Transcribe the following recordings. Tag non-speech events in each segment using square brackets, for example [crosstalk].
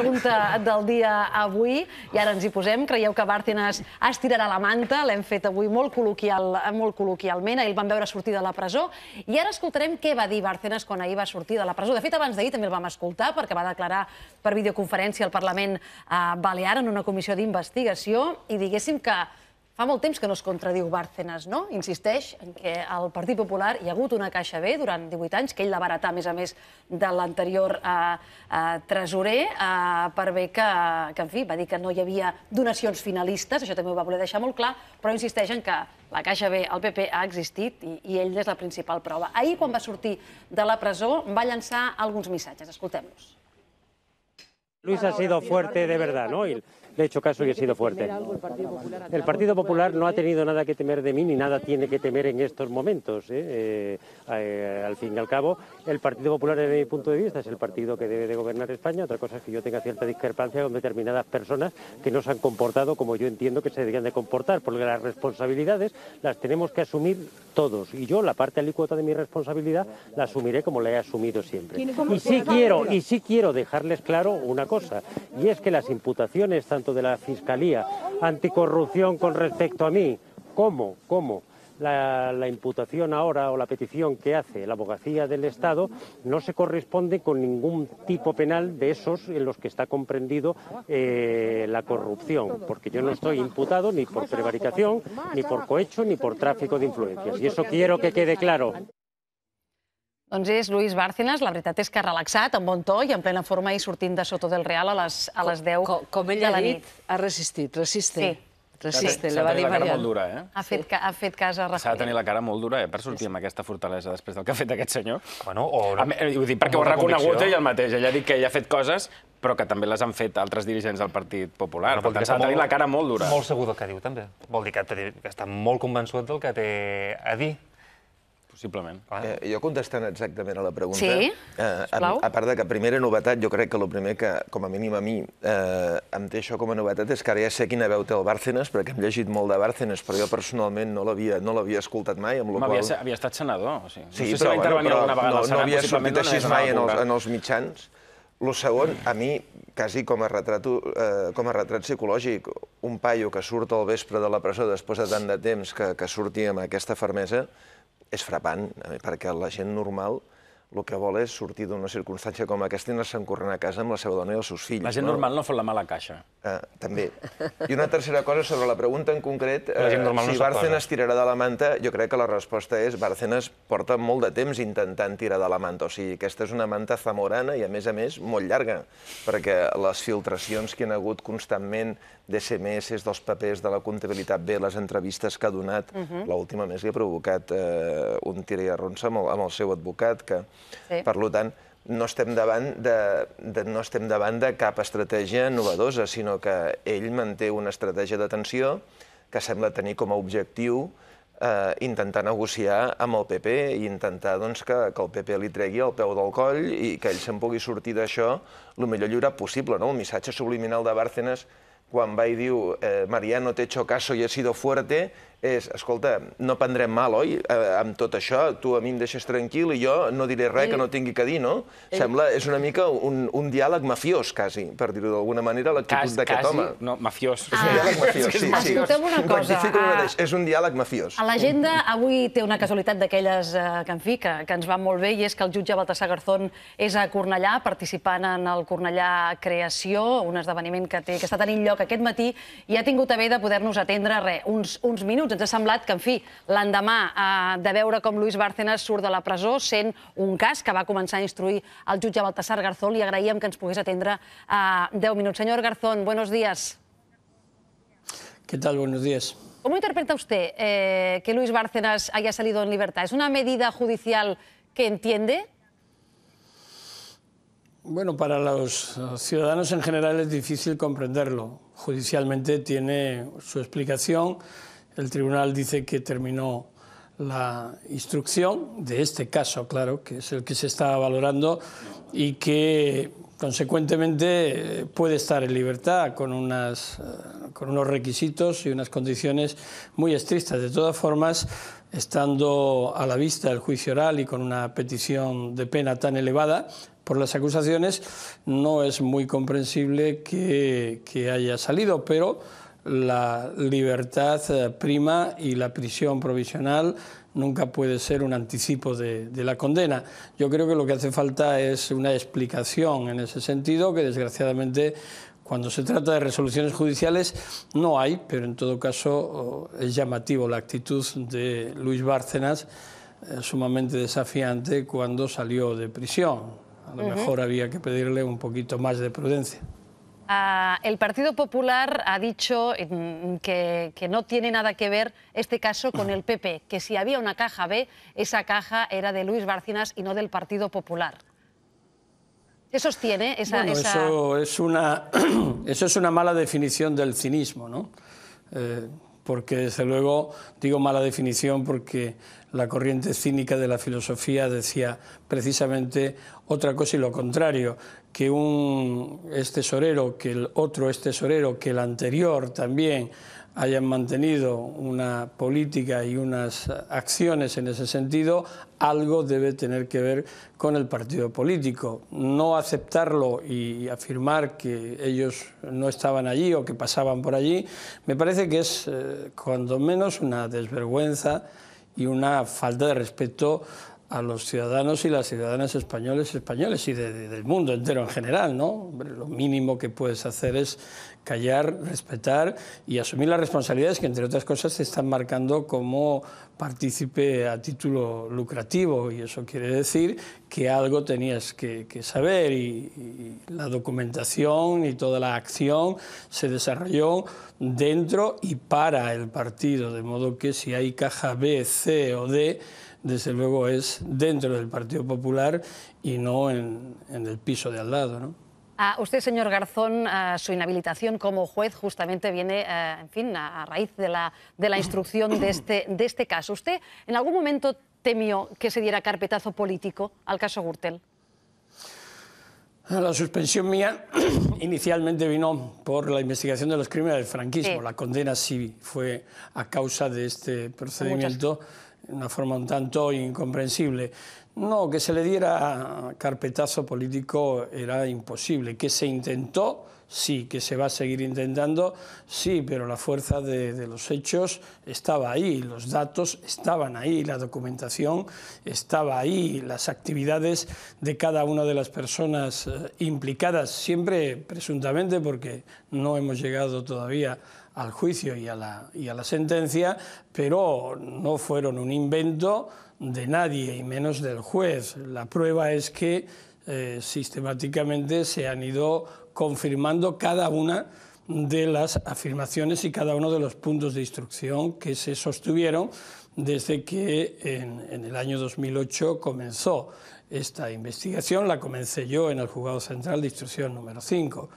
pregunta del dia avui, i ara ens hi posem. Creieu que Bárcenas estirarà la manta? L'hem fet avui molt, col·loquial, molt col·loquialment, ahir el vam veure sortir de la presó, i ara escoltarem què va dir Bárcenas quan ahir va sortir de la presó. De fet, abans d'ahir també el vam escoltar, perquè va declarar per videoconferència al Parlament eh, Balear en una comissió d'investigació, i diguéssim que Fa molt temps que no es contradiu Bárcenas, no? Insisteix en que al Partit Popular hi ha hagut una caixa B durant 18 anys, que ell la va heretar, a més a més, de l'anterior eh, eh, tresorer, eh, per bé que, que, en fi, va dir que no hi havia donacions finalistes, això també ho va voler deixar molt clar, però insisteix en que la caixa B al PP ha existit i, i ell és la principal prova. Ahir, quan va sortir de la presó, va llançar alguns missatges. Escoltem-los. Luis ha sido fuerte de verdad, ¿no? Y le he hecho caso y he sido fuerte. El Partido Popular no ha tenido nada que temer de mí ni nada tiene que temer en estos momentos. ¿eh? Eh, eh, al fin y al cabo, el Partido Popular, desde mi punto de vista, es el partido que debe de gobernar España. Otra cosa es que yo tenga cierta discrepancia con determinadas personas que no se han comportado como yo entiendo que se deberían de comportar, porque las responsabilidades las tenemos que asumir todos. Y yo la parte alícuota de mi responsabilidad la asumiré como la he asumido siempre. Y sí quiero, y sí quiero dejarles claro una cosa, y es que las imputaciones, tanto de la Fiscalía Anticorrupción con respecto a mí. ¿Cómo? ¿Cómo? La, imputación ahora o la petición que hace la abogacía del Estado no se corresponde con ningún tipo penal de esos en los que está comprendido eh, la corrupción, porque yo no estoy imputado ni por prevaricación, ni por cohecho, ni por tráfico de influencias. Y eso quiero que quede claro. Doncs és Lluís Bárcenas, la veritat és que relaxat, amb bon to i en plena forma i sortint de Soto del Real a les, a les 10 com, com ell de la nit. ha dit, ha resistit, resiste. Sí. Resiste, li va dir la molt dura, eh? Ha fet, sí. ha fet cas a Rajoy. S'ha de tenir la cara molt dura, eh, per sortir amb aquesta fortalesa després del que ha fet aquest senyor. Bueno, o... a, eh, ho dic perquè ho ha reconegut ell el mateix. Ell ha dit que ell ha fet coses però que també les han fet altres dirigents del Partit Popular. Bueno, per tant, s'ha de tenir molt, la cara molt dura. Molt segur del que diu, també. Vol dir que, que està molt convençut del que té a dir. Possiblement. Ah. Eh, jo contestant exactament a la pregunta, sí? eh, a, a part de que primera novetat, jo crec que el primer que, com a mínim a mi, eh, em té això com a novetat és que ara ja sé quina veu té el Bárcenas, perquè hem llegit molt de Bárcenas, però jo personalment no l'havia no escoltat mai, amb la qual... Havia, havia estat senador, o sigui. Sí, no sé però, si va intervenir bueno, però, alguna vegada no, no havia sortit així no mai en els, en els mitjans. El segon, a mi, quasi com a, retrat, eh, com a retrat psicològic, un paio que surt al vespre de la presó després de tant de temps que, que surti amb aquesta fermesa, és frapant, eh, perquè la gent normal el que vol és sortir d'una circumstància com aquesta i anar-se'n corrent a casa amb la seva dona i els seus fills. La gent normal no fa la mala caixa. Eh, també. I una tercera cosa sobre la pregunta en concret, eh, si Bárcenas tirarà de la manta, jo crec que la resposta és Bárcenas porta molt de temps intentant tirar de la manta. O sigui, aquesta és una manta zamorana i, a més a més, molt llarga, perquè les filtracions que han hagut constantment de dels papers de la comptabilitat B, les entrevistes que ha donat, l'última més li ha provocat eh, un tira i arronsa amb el seu advocat, que Sí. Per tant, no estem, davant de, de, no estem davant de cap estratègia novedosa, sinó que ell manté una estratègia d'atenció que sembla tenir com a objectiu eh, intentar negociar amb el PP i intentar doncs, que, que el PP li tregui el peu del coll i que ell se'n pugui sortir d'això el millor lliure possible. No? El missatge subliminal de Bárcenas quan va i diu eh, Mariano, te he hecho caso y he sido fuerte, és, escolta, no prendrem mal, oi, eh, amb tot això? Tu a mi em deixes tranquil i jo no diré res ell... que no tingui que dir, no? Ell... Sembla, és una mica un, un diàleg mafiós, quasi, per dir-ho d'alguna manera, l'actitud d'aquest home. Quasi, no, mafiós. Ah. És un ah. diàleg mafiós, sí, sí. Escolteu una cosa. Ah. És un diàleg mafiós. A l'agenda avui té una casualitat d'aquelles eh, que en fi, que, que ens va molt bé, i és que el jutge Baltasar Garzón és a Cornellà, participant en el Cornellà Creació, un esdeveniment que, té, que està tenint lloc que aquest matí ja ha tingut a bé de poder-nos atendre re, uns, uns minuts. Ens ha semblat que, en fi, l'endemà eh, de veure com Luis Bárcenas surt de la presó sent un cas que va començar a instruir el jutge Baltasar Garzón, li agraïm que ens pogués atendre eh, 10 minuts. Senyor Garzón, buenos días. ¿Qué tal? Buenos días. ¿Cómo interpreta usted eh, que Luis Bárcenas haya salido en libertad? ¿Es una medida judicial que entiende? Bueno, para los ciudadanos en general es difícil comprenderlo. Judicialmente tiene su explicación. El tribunal dice que terminó la instrucción de este caso, claro, que es el que se está valorando y que consecuentemente puede estar en libertad con, unas, eh, con unos requisitos y unas condiciones muy estrictas. De todas formas, estando a la vista del juicio oral y con una petición de pena tan elevada, por las acusaciones, no es muy comprensible que, haya salido, pero la libertad eh, prima y la prisión provisional nunca puede ser un anticipo de, la condena. Yo creo que lo que hace falta es una explicación en ese sentido, que desgraciadamente cuando se trata de resoluciones judiciales no hay, pero en todo caso eh, es llamativo la actitud de Luis Bárcenas, eh, sumamente desafiante cuando salió de prisión. A lo mejor había que pedirle un poquito más de prudencia. Ah, el Partido Popular ha dicho que, no tiene nada que ver este caso con el PP, que si había una caja B, esa caja era de Luis Barcinas y no del Partido Popular. sostiene esa...? Bueno, Eso, es una, [clears throat] eso es una mala definición del cinismo, ¿no? Eh, porque desde luego digo mala definición porque la corriente cínica de la filosofía decía precisamente otra cosa y lo contrario, que un es tesorero, que el otro es tesorero, que el anterior también, hayan mantenido una política y unas acciones en ese sentido, algo debe tener que ver con el partido político. No aceptarlo y afirmar que ellos no estaban allí o que pasaban por allí, me parece que es eh, cuando menos una desvergüenza y una falta de respeto a los ciudadanos y las ciudadanas españoles españoles y del mundo entero en general, ¿no? lo mínimo que puedes hacer es callar, respetar y asumir las responsabilidades que, entre otras cosas, se están marcando como partícipe a título lucrativo y eso quiere decir que algo tenías que, saber y la documentación y toda la acción se desarrolló dentro y para el partido, de modo que si hay caja B, C o D, desde luego es dentro del Partido Popular y no en, el piso de al lado. ¿no? usted, señor Garzón, su inhabilitación como juez justamente viene, eh, en fin, a, raíz de la, de la instrucción de este, de este caso. ¿Usted en algún momento temió que se diera carpetazo político al caso Gürtel? La suspensión mía [clears throat] inicialmente vino por la investigación de los crímenes del franquismo. La condena sí fue a causa de este procedimiento una forma un tanto incomprensible. No, que se le diera carpetazo político era imposible. Que se intentó, sí, que se va a seguir intentando, sí, pero la fuerza de los hechos estaba ahí, los datos estaban ahí, la documentación estaba ahí, las actividades de cada una de las personas eh, implicadas, siempre presuntamente, porque no hemos llegado todavía al juicio y a, la, sentencia, pero no fueron un invento de nadie y menos del juez. La prueba es que eh, sistemáticamente se han ido confirmando cada una de las afirmaciones y cada uno de los puntos de instrucción que se sostuvieron desde que en, en, el año 2008 comenzó esta investigación. La comencé yo en el Juzgado Central de Instrucción número 5.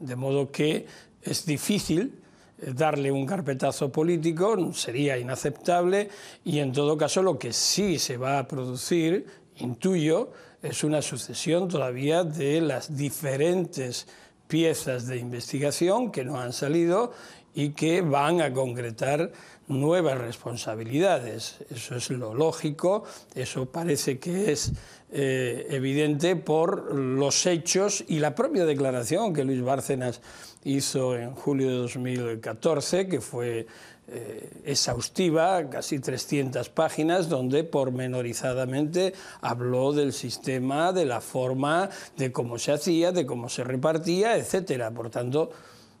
De modo que es difícil eh, darle un carpetazo político sería inaceptable y en todo caso lo que sí se va a producir, intuyo, es una sucesión todavía de las diferentes piezas de investigación que no han salido y que van a concretar nuevas responsabilidades. Eso es lo lógico, eso parece que es eh, evidente por los hechos y la propia declaración que Luis Bárcenas hizo en julio de 2014, que fue eh, exhaustiva, casi 300 páginas, donde pormenorizadamente habló del sistema, de la forma, de cómo se hacía, de cómo se repartía, etcétera. Por tanto,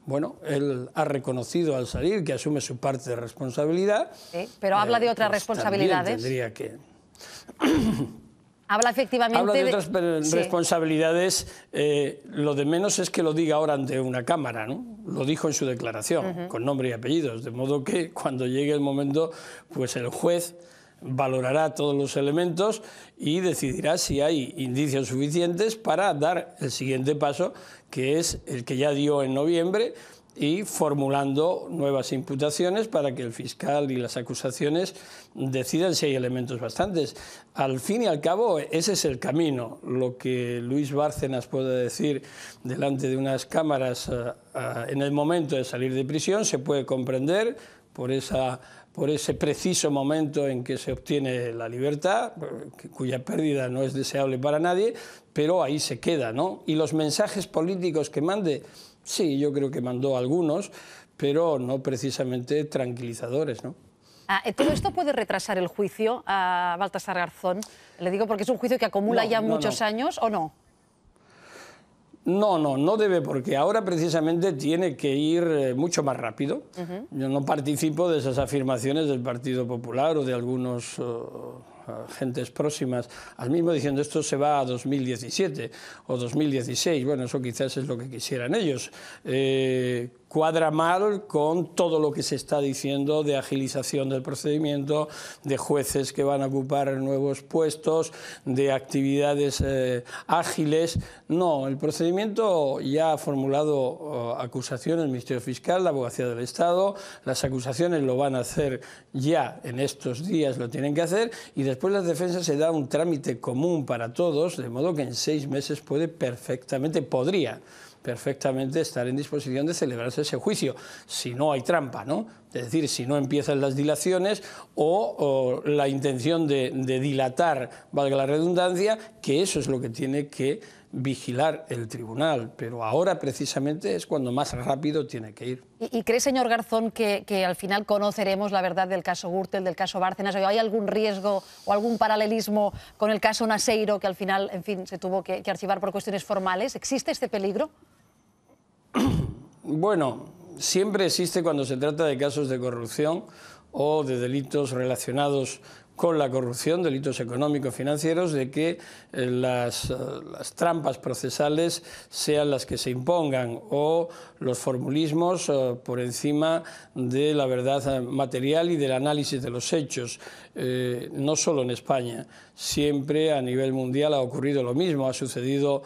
bueno, él ha reconocido al salir que asume su parte de responsabilidad. pero habla de eh, otras pues responsabilidades. Tendría que. Habla efectivamente. de otras responsabilidades. Eh, lo de menos es que lo diga ahora ante una cámara, Lo dijo en su declaración, con nombre y apellidos. De modo que cuando llegue el momento, pues el juez valorará todos los elementos y decidirá si hay indicios suficientes para dar el siguiente paso, que es el que ya dio en noviembre, y formulando nuevas imputaciones para que el fiscal y las acusaciones decidan si hay elementos bastantes. Al fin y al cabo, ese es el camino. Lo que Luis Bárcenas puede decir delante de unas cámaras eh, eh, en el momento de salir de prisión se puede comprender por esa por ese preciso momento en que se obtiene la libertad, cuya pérdida no es deseable para nadie, pero ahí se queda, ¿no? Y los mensajes políticos que mande, Sí, yo creo que mandó algunos, pero no precisamente tranquilizadores, ¿no? Ah, eh, ¿Todo esto puede retrasar el juicio a Baltasar Garzón? Le digo porque es un juicio que acumula ya muchos años, ¿o no? No, no, no debe, porque ahora precisamente tiene que ir eh, mucho más rápido. Yo no participo de esas afirmaciones del Partido Popular o de algunos gentes próximas al mismo diciendo esto se va a 2017 o 2016. Bueno, eso quizás es lo que quisieran ellos. Eh, cuadra mal con todo lo que se está diciendo de agilización del procedimiento, de jueces que van a ocupar nuevos puestos, de actividades eh, ágiles. No, el procedimiento ya ha formulado eh, acusaciones el Ministerio Fiscal, la Abogacía del Estado, las acusaciones lo van a hacer ya en estos días, lo tienen que hacer, y después las defensas se da un trámite común para todos, de modo que en seis meses puede perfectamente, podría perfectamente estar en disposición de celebrarse ese juicio, si no hay trampa, ¿no? Es decir, si no empiezan las dilaciones o, la intención de dilatar, valga la redundancia, que eso es lo que tiene que vigilar el tribunal, pero ahora precisamente es cuando más rápido tiene que ir. ¿Y, cree, señor Garzón, que, al final conoceremos la verdad del caso Gürtel, del caso Bárcenas? hay algún riesgo o algún paralelismo con el caso Naseiro que al final, en fin, se tuvo que, que archivar por cuestiones formales? ¿Existe este peligro? [clears throat] Bueno, siempre existe cuando se trata de casos de corrupción o de delitos relacionados con la corrupción, delitos económicos, financieros, de que eh, eh, las, trampas procesales sean las que se impongan o los formulismos eh, por encima de la verdad material y del análisis de los hechos, no solo en España, siempre a nivel mundial ha ocurrido lo mismo, ha sucedido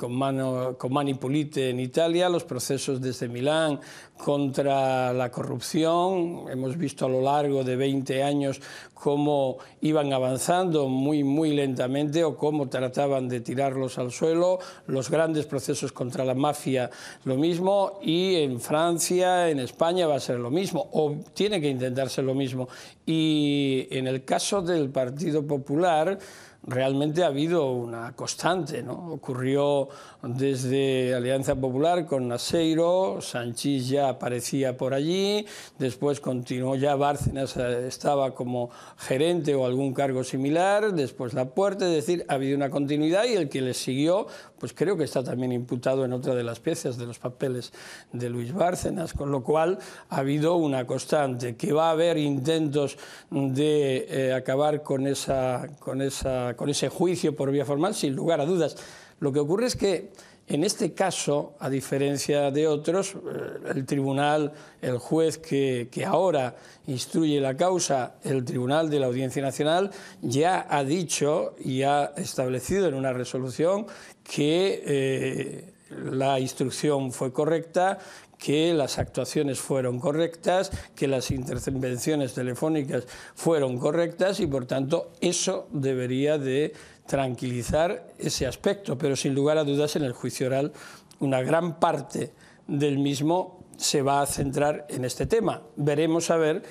con, mano, con Mani en Italia, los procesos desde Milán contra la corrupción, hemos visto a lo largo de 20 años cómo iban avanzando muy, muy lentamente o cómo trataban de tirarlos al suelo, los grandes procesos contra la mafia, lo mismo, y en Francia, en España va a ser lo mismo, o tiene que intentarse lo mismo. Y en el caso del Partido Popular, realmente ha habido una constante. ¿no? Ocurrió desde Alianza Popular con Naseiro, Sanchís ya aparecía por allí, después continuó ya Bárcenas eh, estaba como gerente o algún cargo similar, después La Puerta, es decir, ha habido una continuidad y el que le siguió, pues creo que está también imputado en otra de las piezas de los papeles de Luis Bárcenas, con lo cual ha habido una constante, que va a haber intentos de eh, acabar con esa, con esa con ese juicio por vía formal, sin lugar a dudas. Lo que ocurre es que en este caso, a diferencia de otros, eh, el tribunal, el juez que, ahora instruye la causa, el tribunal de la Audiencia Nacional, ya ha dicho y ha establecido en una resolución que eh, la instrucción fue correcta, que las actuaciones fueron correctas, que las intervenciones telefónicas fueron correctas y por tanto eso debería de tranquilizar ese aspecto. Pero sin lugar a dudas en el juicio oral una gran parte del mismo se va a centrar en este tema. Veremos a ver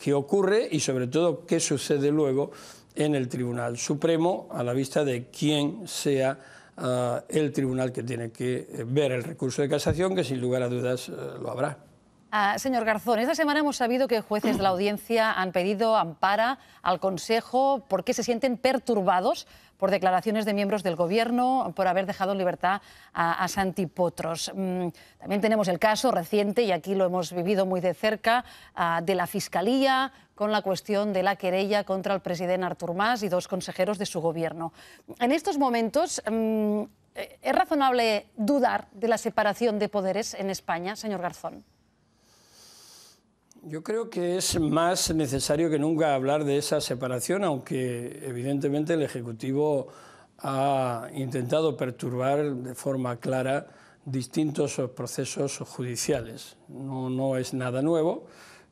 qué ocurre y sobre todo qué sucede luego en el Tribunal Supremo a la vista de quién sea el tribunal que tiene que eh, ver el recurso de casación, que sin lugar a dudas eh, lo habrá. Ah, señor Garzón, esta semana hemos sabido que jueces de la audiencia han pedido ampara al Consejo porque se sienten perturbados por declaraciones de miembros del Gobierno por haber dejado en libertad a, Santi Potros. Mm, también tenemos el caso reciente, y aquí lo hemos vivido muy de cerca, ah, de la Fiscalía con la cuestión de la querella contra el presidente Artur Mas y dos consejeros de su Gobierno. En estos momentos, mm, eh, ¿es razonable dudar de la separación de poderes en España, señor Garzón? Yo creo que es más necesario que nunca hablar de esa separación, aunque evidentemente el Ejecutivo ha intentado perturbar de forma clara distintos procesos judiciales. No, es nada nuevo,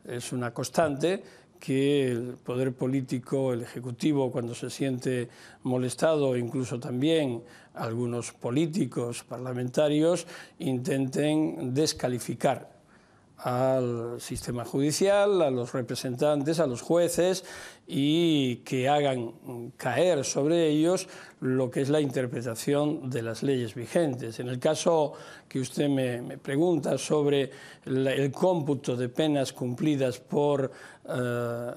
es una constante que el poder político, el ejecutivo, cuando se siente molestado, incluso también algunos políticos, parlamentarios, intenten descalificar al sistema judicial, a los representantes, a los jueces y que hagan caer sobre ellos lo que es la interpretación de las leyes vigentes. En el caso que usted me, pregunta sobre el cómputo de penas cumplidas por... Eh,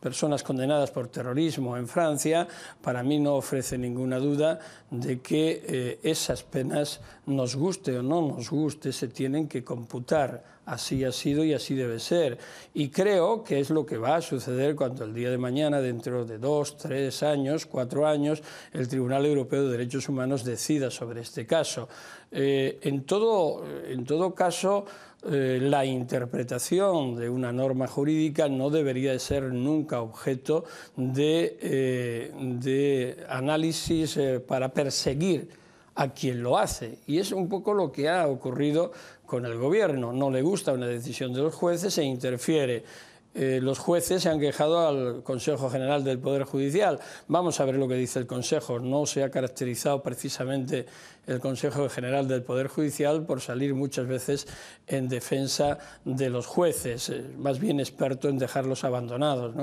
personas condenadas por terrorismo en Francia, para mí no ofrece ninguna duda de que eh, esas penas, nos guste o no nos guste, se tienen que computar. Así ha sido y así debe ser. Y creo que es lo que va a suceder cuando el día de mañana, dentro de dos, tres años, cuatro años, el Tribunal Europeo de Derechos Humanos decida sobre este caso. Eh, en, todo, en todo caso, eh, la interpretación de una norma jurídica no debería ser nunca objeto de, eh, análisis eh, para perseguir a quien lo hace. Y es un poco lo que ha ocurrido con el gobierno. No le gusta una decisión de los jueces e interfiere eh, los jueces se han quejado al Consejo General del Poder Judicial. Vamos a ver lo que dice el Consejo. No se ha caracterizado precisamente el Consejo General del Poder Judicial por salir muchas veces en defensa de los jueces, eh, más bien experto en dejarlos abandonados.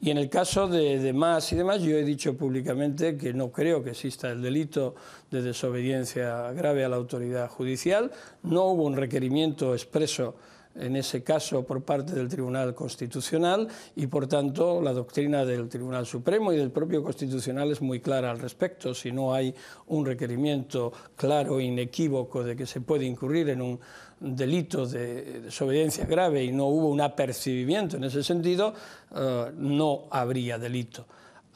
Y en el caso de, demás y demás, yo he dicho públicamente que no creo que exista el delito de desobediencia grave a la autoridad judicial. No hubo un requerimiento expreso en ese caso por parte del Tribunal Constitucional y por tanto la doctrina del Tribunal Supremo y del propio Constitucional es muy clara al respecto. Si no hay un requerimiento claro e inequívoco de que se puede incurrir en un delito de desobediencia grave y no hubo un apercibimiento en ese sentido, eh, no habría delito.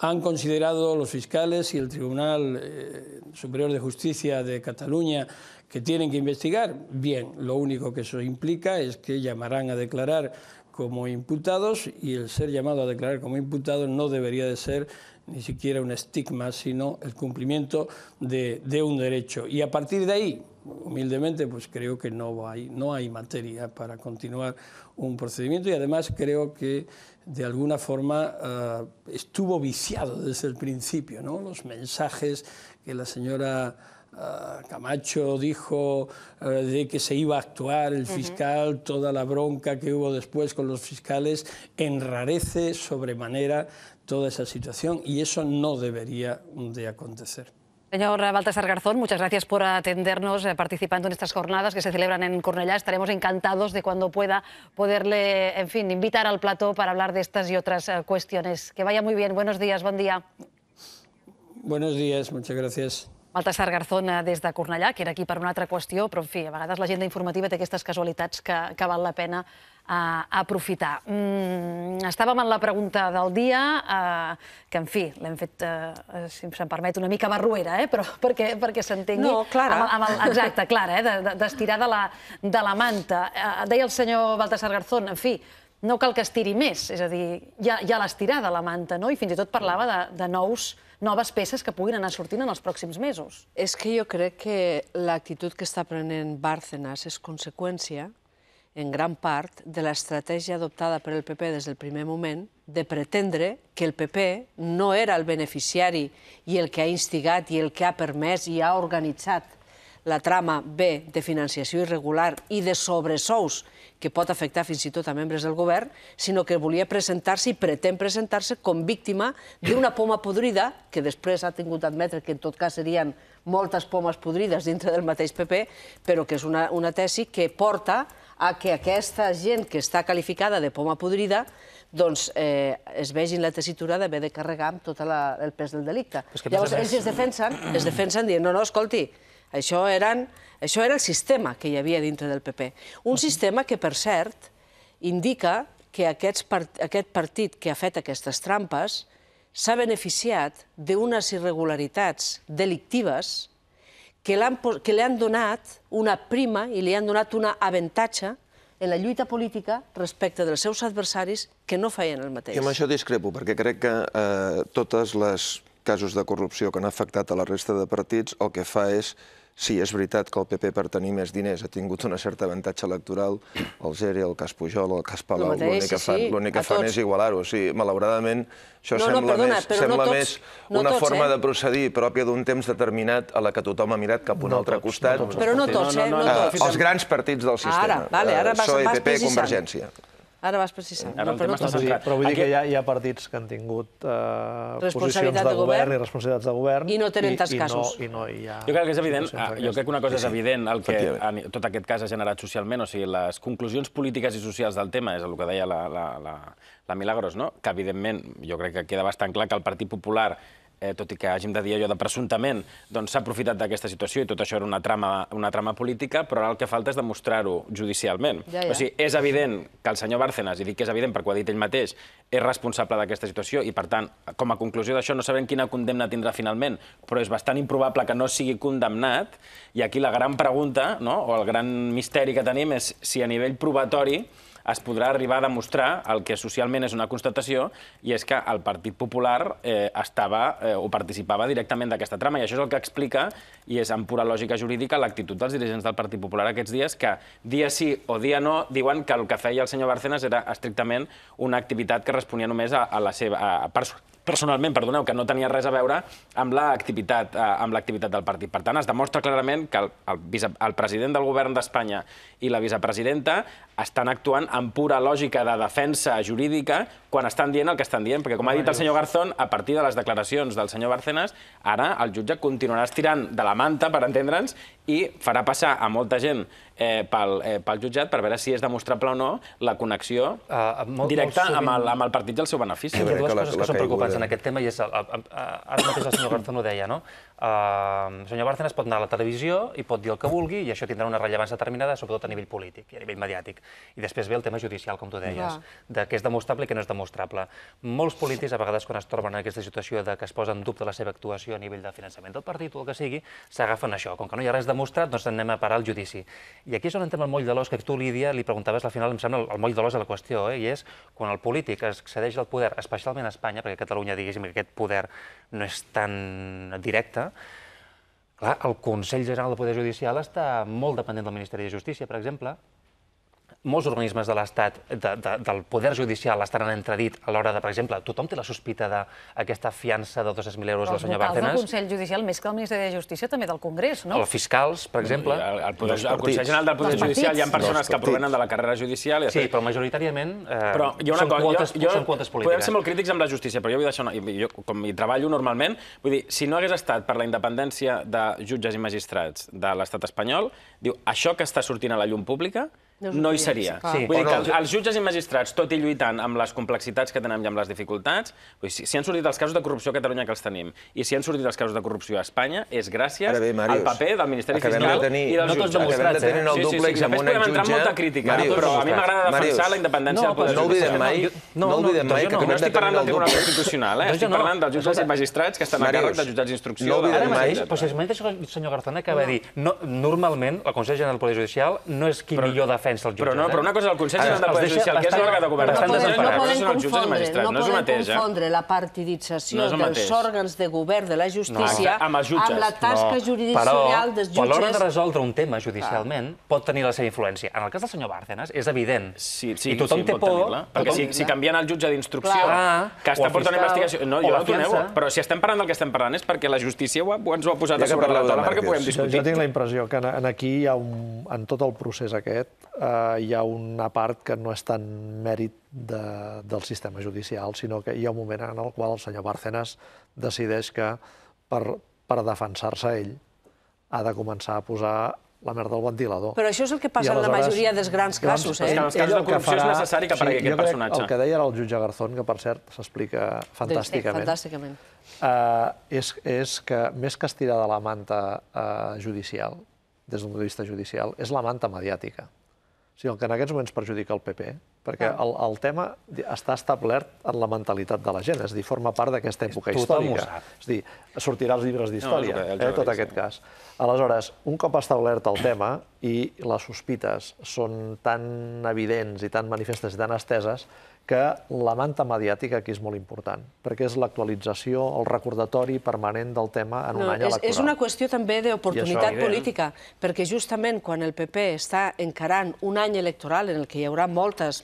Han considerado los fiscales y el Tribunal eh, Superior de Justicia de Cataluña que tienen que investigar, bien, lo único que eso implica es que llamarán a declarar como imputados y el ser llamado a declarar como imputado no debería de ser ni siquiera un estigma, sino el cumplimiento de, un derecho. Y a partir de ahí, humildemente, pues creo que no hay, no hay materia para continuar un procedimiento y además creo que de alguna forma eh, estuvo viciado desde el principio, ¿no? Los mensajes que la señora... Ah, Camacho dijo eh, de que se iba a actuar el fiscal, toda la bronca que hubo después con los fiscales enrarece sobremanera toda esa situación y eso no debería de acontecer. Señor Baltasar Garzón, muchas gracias por atendernos eh, participando en estas jornadas que se celebran en Cornellá. Estaremos encantados de cuando pueda poderle, en fin, invitar al plató para hablar de estas y otras eh, cuestiones. Que vaya muy bien. Buenos días, buen día. Buenos días, muchas gracias. Baltasar Garzona des de Cornellà, que era aquí per una altra qüestió, però en fi, a vegades l'agenda informativa té aquestes casualitats que, que val la pena uh, aprofitar. Mm, estàvem en la pregunta del dia, eh, que en fi, l'hem fet, eh, si em permet, una mica barruera, eh, però perquè, perquè s'entengui... No, clara. Amb, amb el, exacte, clara, eh, d'estirar de, de, la, de la manta. Eh, deia el senyor Baltasar Garzón, en fi, no cal que estiri més, és a dir, ja, ja l'ha estirada la manta, no? I fins i tot parlava de, de nous noves peces que puguin anar sortint en els pròxims mesos. És que jo crec que l'actitud que està prenent Bárcenas és conseqüència, en gran part, de l'estratègia adoptada per el PP des del primer moment de pretendre que el PP no era el beneficiari i el que ha instigat i el que ha permès i ha organitzat la trama B de financiació irregular i de sobresous que pot afectar fins i tot a membres del govern, sinó que volia presentar-se i pretén presentar-se com víctima d'una poma podrida, que després ha tingut d'admetre que en tot cas serien moltes pomes podrides dintre del mateix PP, però que és una, una tesi que porta a que aquesta gent que està qualificada de poma podrida doncs, eh, es vegin la tessitura d'haver de carregar amb tot la, el pes del delicte. Llavors, ells es defensen, es defensen dient, no, no, escolti, això, eren, això era el sistema que hi havia dintre del PP. Un sistema que, per cert, indica que aquest, part, aquest partit que ha fet aquestes trampes s'ha beneficiat d'unes irregularitats delictives que li han donat una prima i li han donat un avantatge en la lluita política respecte dels seus adversaris que no feien el mateix. Jo amb això discrepo, perquè crec que eh, totes les casos de corrupció que han afectat a la resta de partits el que fa és Sí, és veritat que el PP per tenir més diners ha tingut una certa avantatge electoral, el Geri, el cas Pujol, el cas Palau, l'únic que sí, que fan és igualar-ho. Sí, malauradament, això no, sembla, no, perdona, més, sembla no tots, més una no tots, forma eh? de procedir pròpia d'un temps determinat a la que tothom ha mirat cap a un altre tots, costat. Però no tots, eh? no, ah, els grans partits del sistema. Ara, vale, ara eh, vas, PSOE, PP, vas Convergència. Ara vas precisar. Ara no, però, no, però, vull dir que hi ha, hi ha partits que han tingut eh, posicions de, de govern i responsabilitats de govern i no tenen tants casos. no, i no hi ha jo crec que és evident, ah, jo crec que una cosa és evident el que en tot aquest cas ha generat socialment, o sigui, les conclusions polítiques i socials del tema, és el que deia la, la, la, la Milagros, no? que evidentment jo crec que queda bastant clar que el Partit Popular eh, tot i que hàgim de dir allò de presumptament, doncs s'ha aprofitat d'aquesta situació i tot això era una trama, una trama política, però ara el que falta és demostrar-ho judicialment. Ja, ja. O sigui, és evident que el senyor Bárcenas, i dic que és evident perquè ho ha dit ell mateix, és responsable d'aquesta situació i, per tant, com a conclusió d'això, no sabem quina condemna tindrà finalment, però és bastant improbable que no sigui condemnat i aquí la gran pregunta, no?, o el gran misteri que tenim és si a nivell probatori es podrà arribar a demostrar el que socialment és una constatació, i és que el Partit Popular eh, estava eh, o participava directament d'aquesta trama, i això és el que explica, i és en pura lògica jurídica, l'actitud dels dirigents del Partit Popular aquests dies, que dia sí o dia no diuen que el que feia el senyor Barcenas era estrictament una activitat que responia només a, a la seva a, a, personalment, perdoneu, que no tenia res a veure amb l'activitat eh, amb l'activitat del partit. Per tant, es demostra clarament que el, el, vice, el president del govern d'Espanya i la vicepresidenta estan actuant amb pura lògica de defensa jurídica quan estan dient el que estan dient, perquè com ha dit el senyor Garzón, a partir de les declaracions del senyor Barcenas, ara el jutge continuarà estirant de la manta, per entendre'ns, i farà passar a molta gent eh, pel, eh, pel jutjat per veure si és demostrable o no la connexió ah, ah, directa amb, el, amb el partit i el seu benefici. Hi ha dues coses que són preocupants en aquest tema, i és, el, el, el, ara mateix el senyor Garzón ho deia, no? el ehm, senyor Bárcenas pot anar a la televisió i pot dir el que vulgui i això tindrà una rellevància determinada, sobretot a nivell polític i a nivell mediàtic. I després ve el tema judicial, com tu deies, de què és demostrable i què no és demostrable. Molts polítics, a vegades, quan es troben en aquesta situació de que es posa en dubte la seva actuació a nivell de finançament del partit o el que sigui, s'agafen això. Com que no hi ha res demostrat, doncs anem a parar al judici. I aquí és on entrem el moll de l'os, que tu, Lídia, li preguntaves al final, em sembla, el moll de l'os de la qüestió, eh? i és quan el polític accedeix al poder, especialment a Espanya, perquè a Catalunya, diguéssim, que aquest poder no és tan directe, clar, el Consell General del Poder Judicial està molt dependent del Ministeri de Justícia, per exemple, molts organismes de l'Estat, de, de, del Poder Judicial, l'estan en entredit a l'hora de, per exemple, tothom té la sospita d'aquesta fiança de 200.000 euros a la senyora Bárcenas. Els del Consell Judicial, més que el Ministeri de Justícia, també del Congrés, no? Els fiscals, per exemple. El, el, poder, el Consell General del Poder Judicial hi ha persones que provenen de la carrera judicial. I després... Sí, però majoritàriament eh, però hi ha una són, cosa, quotes, jo, jo, són quotes polítiques. Podem ser molt crítics amb la justícia, però jo vull deixar una... Jo, com hi treballo normalment, vull dir, si no hagués estat per la independència de jutges i magistrats de l'estat espanyol, diu, això que està sortint a la llum pública no hi seria. Sí, Vull dir que els, els jutges i magistrats, tot i lluitant amb les complexitats que tenim i amb les dificultats, vull dir, si, si han sortit els casos de corrupció a Catalunya que els tenim i si han sortit els casos de corrupció a Espanya, és gràcies bé, Marius, al paper del Ministeri Fiscal de tenir, i dels no jutges. Acabem de eh? tenir el dúplex sí, sí, sí, amb una jutge... Podem entrar en molta crítica, Marius, però a mi m'agrada defensar Marius, la independència no, del poder. No oblidem mai, no, no, no, mai que no, No estic parlant del Tribunal Constitucional, eh? Doncs estic parlant dels jutges i magistrats que estan a càrrec de jutjats d'instrucció. No oblidem mai... Però si es manifesta el senyor Garzana que va dir normalment el Consell General del Poder Judicial no és qui millor defensa defensa el jutge. Però no, però eh? una cosa és el Consell General del Poder Judicial, que és l'òrgan de govern. No, no, no poden no, no no poden confondre la partidització dels òrgans de govern de la justícia amb, la tasca jurisdiccional dels jutges. Però l'hora de resoldre un tema judicialment pot tenir la seva influència. En el cas del senyor Bárcenas és evident. Sí, sí, I tothom té por... Perquè si si canvien el jutge d'instrucció, que ah, està portant una investigació... No, jo no teneu. però si estem parlant del que estem parlant és perquè la justícia ens ho ha posat a sobre la taula perquè puguem discutir. Jo tinc la impressió que aquí hi ha un... En tot el procés aquest eh, hi ha una part que no és tan mèrit de, del sistema judicial, sinó que hi ha un moment en el qual el senyor Bárcenas decideix que per, per defensar-se ell ha de començar a posar la merda al ventilador. Però això és el que passa en la majoria dels grans casos, eh? eh? És que en els casos de corrupció farà, és necessari que aparegui sí, aquest personatge. El que deia era el jutge Garzón, que per cert s'explica fantàsticament. Sí, fantàsticament. Uh, és, és que més que estirar de la manta uh, judicial, des d'un punt de vista judicial, és la manta mediàtica sigui, el que en aquests moments perjudica el PP perquè el, el tema està establert en la mentalitat de la gent, és a dir, forma part d'aquesta època històrica. És a dir, sortirà als llibres d'història, no, eh, tot aquest cas. Aleshores, un cop establert el tema i les sospites són tan evidents i tan manifestes i tan esteses que la manta mediàtica aquí és molt important, perquè és l'actualització, el recordatori permanent del tema en no, un any és, electoral. És una qüestió també d'oportunitat política, perquè justament quan el PP està encarant un any electoral en el que hi haurà moltes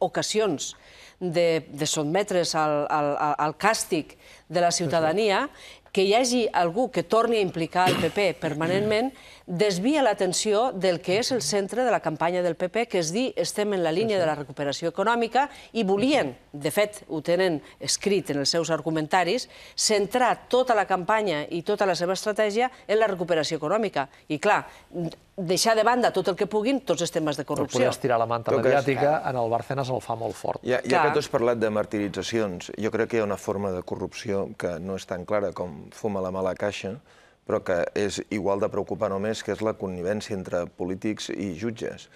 ocasions de, de sotmetre's al, al, al càstig de la ciutadania, que hi hagi algú que torni a implicar el PP permanentment, mm desvia l'atenció del que és el centre de la campanya del PP, que és dir, estem en la línia de la recuperació econòmica i volien, de fet, ho tenen escrit en els seus argumentaris, centrar tota la campanya i tota la seva estratègia en la recuperació econòmica. I, clar, deixar de banda tot el que puguin tots els temes de corrupció. Però poder estirar la manta mediàtica eh? en el Barcenas el fa molt fort. Ja, ja que tu has parlat de martiritzacions, jo crec que hi ha una forma de corrupció que no és tan clara com fuma la mala caixa, però que és igual de preocupant o més, que és la connivència entre polítics i jutges.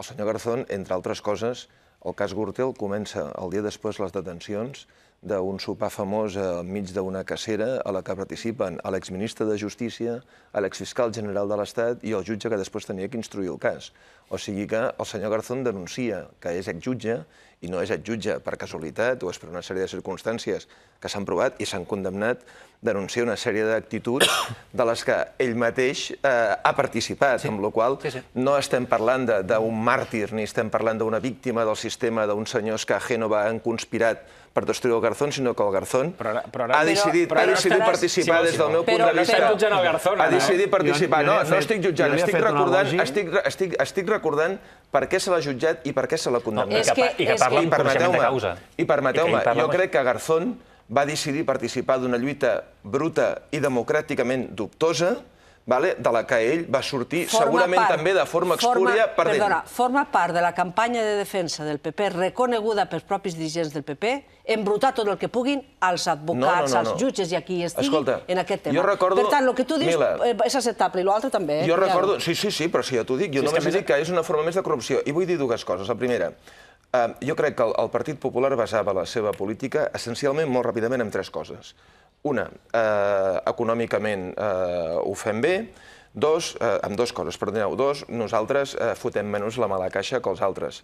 El senyor Garzón, entre altres coses, el cas Gürtel comença el dia després les detencions d'un sopar famós enmig d'una cacera a la que participen l'exministre de Justícia, l'exfiscal general de l'Estat i el jutge que després tenia que instruir el cas. O sigui que el senyor Garzón denuncia que és exjutge i no és exjutge per casualitat o és per una sèrie de circumstàncies que s'han provat i s'han condemnat, denuncia una sèrie d'actituds de les que ell mateix eh, ha participat, sí. amb la qual sí, sí. no estem parlant d'un màrtir ni estem parlant d'una víctima del sistema, d'uns senyors que a Génova han conspirat per destruir el Garzón, sinó que el Garzón però però ara, ha decidit, ha decidit participar des del meu punt de vista. Però jutjant el Garzón. Ha decidit participar. no, no estic jutjant, estic recordant, estic, estic, estic recordant per què se l'ha jutjat i per què se l'ha condemnat. No, I que parla amb coneixement de causa. I permeteu-me, jo crec que Garzón va decidir participar d'una lluita bruta i democràticament dubtosa, vale? de la que ell va sortir segurament també de forma espúria perdent. Perdona, forma part de la campanya de defensa del PP reconeguda pels propis dirigents del PP embrutar tot el que puguin als advocats, als jutges i a qui estigui en aquest tema. per tant, el que tu dius eh, és acceptable i l'altre també. Eh, jo recordo... Sí, sí, sí, però si jo t'ho dic, jo només dic que és una forma més de corrupció. I vull dir dues coses. La primera, Eh, jo crec que el, Partit Popular basava la seva política essencialment molt ràpidament en tres coses. Una, eh, econòmicament eh, ho fem bé, Dos, eh, amb dues coses, perdoneu, dos, nosaltres eh, fotem menys la mala caixa que els altres.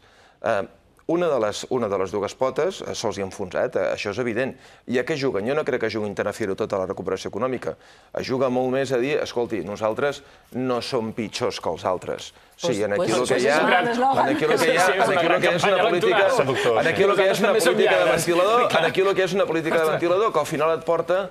Eh, una de les, una de les dues potes eh, se'ls hi ha enfonsat, eh, això és evident. I a què juguen? Jo no crec que juguin tan a fer-ho tota la recuperació econòmica. Es juga molt més a dir, escolti, nosaltres no som pitjors que els altres. Sí, en aquí el que hi ha, en aquí el que hi ha, en aquí el que és una política, en aquí el que és una política de ventilador, en aquí el que és una política de ventilador, que al final et porta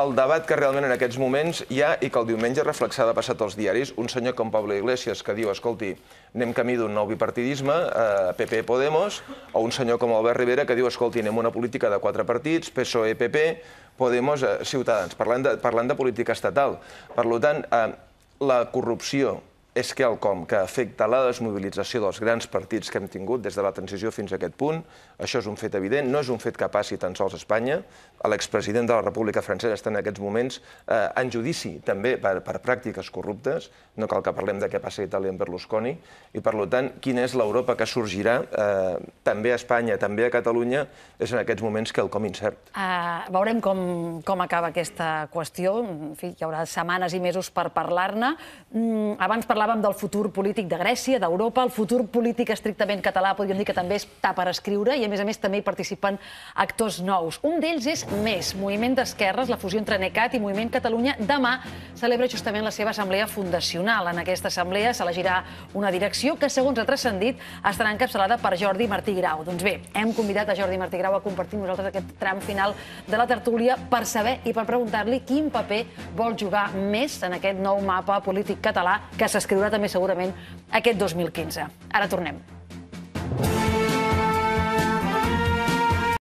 el debat que realment en aquests moments hi ha i que el diumenge reflexada ha passat als diaris, un senyor com Pablo Iglesias que diu, escolti, anem camí d'un nou bipartidisme, eh, PP Podemos, o un senyor com Albert Rivera que diu, escolti, anem una política de quatre partits, PSOE, PP, Podemos, eh, Ciutadans. Parlant de, parlant de política estatal. Per tant, eh, la corrupció, és quelcom que afecta la desmobilització dels grans partits que hem tingut des de la transició fins a aquest punt. Això és un fet evident, no és un fet que passi tan sols a Espanya. L'expresident de la República Francesa està en aquests moments eh, en judici també per, per pràctiques corruptes, no cal que parlem de què passa a Itàlia amb Berlusconi, i per tant, quina és l'Europa que sorgirà eh, també a Espanya, també a Catalunya, és en aquests moments que el com incert. Uh, veurem com, com acaba aquesta qüestió. En fi, hi haurà setmanes i mesos per parlar-ne. Mm, abans parlar parlàvem del futur polític de Grècia, d'Europa, el futur polític estrictament català, podríem dir que també està per escriure, i a més a més també hi participen actors nous. Un d'ells és Més, Moviment d'Esquerres, la fusió entre NECAT i Moviment Catalunya. Demà celebra justament la seva assemblea fundacional. En aquesta assemblea s'elegirà una direcció que, segons ha transcendit, estarà encapçalada per Jordi Martí Grau. Doncs bé, hem convidat a Jordi Martí Grau a compartir nosaltres aquest tram final de la tertúlia per saber i per preguntar-li quin paper vol jugar Més en aquest nou mapa polític català que s'escriu escriurà també segurament aquest 2015. Ara tornem.